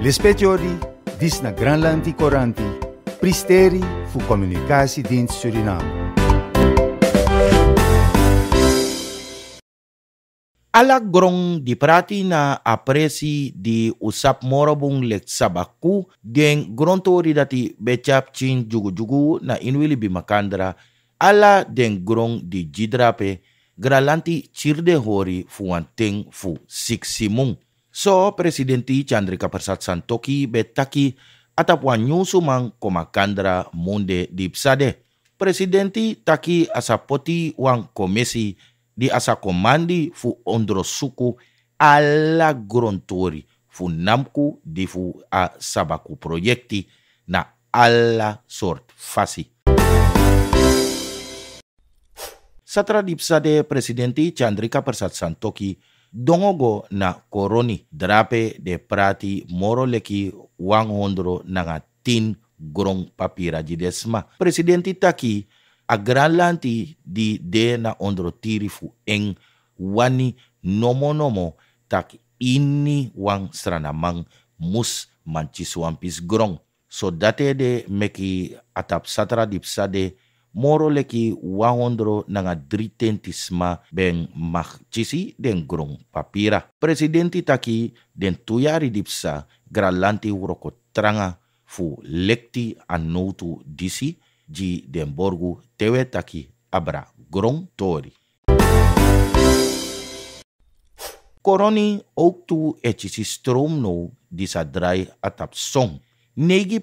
Le speciori dis na granlanti Coranti, pristeri fu communicatiedienst Suriname. Ala grong di prati na apresi di usap morobung lek sabaku den grontori dati becap cin jugu-jugu na inwili bimakandra ala den grong di jidrape gralanti cirde hori fuanteng fu siksimung. So, presidenti Chandrika Persat Santoki betaki Wanyu nyusumang komakandra munde dipsade. Presidenti taki asapoti wang komisi di asa komandi fu ondro suku ala grontori fu namku di fu a sabaku proyekti na ala sort fasi. Satra dipsade Presidenti Chandrika Persat Santoki dongogo na koroni drape de prati moroleki wang hondro na nga tin grong papira di desma. Presidente taki agralanti di de na ondro tirifu eng wani nomo nomo tak ini wang sranamang mus manchisuampis grong. Sodate de meki atap satra dipsa de moro leki wahondro nanga dritentisma ben mak chisi den grong papira. Presidenti taki den tuyari dipsa gralanti uroko tranga fu lekti tu disi ji den borgu tewe taki abra grong tori. Koroni oktu tu echisi strom no disadrai atap song.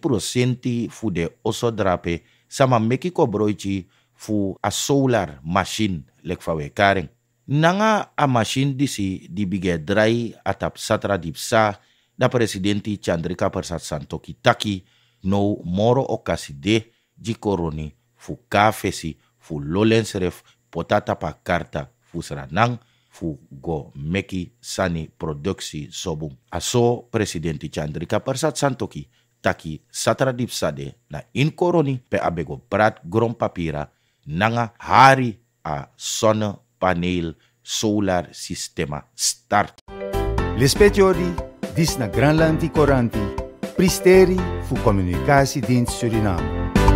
prosenti fu de osodrape drape sama meki ko broichi fu a solar machine lek fawe karing. Nanga a machine disi di bige drai atap satra dipsa da presidenti Chandrika Persat Santoki taki no moro okasi de di koroni fu kafesi fu lolensref potata pa karta fu sranang fu go meki sani produksi sobum. Aso presidenti Chandrika Persat Santoki taki satradip sade na inkoroni pe abego prat grom papira nanga hari a sonne panel solar sistema start. L'espetiori dis na Granlandi Coranti, pristeri fu komunikasi din Suriname.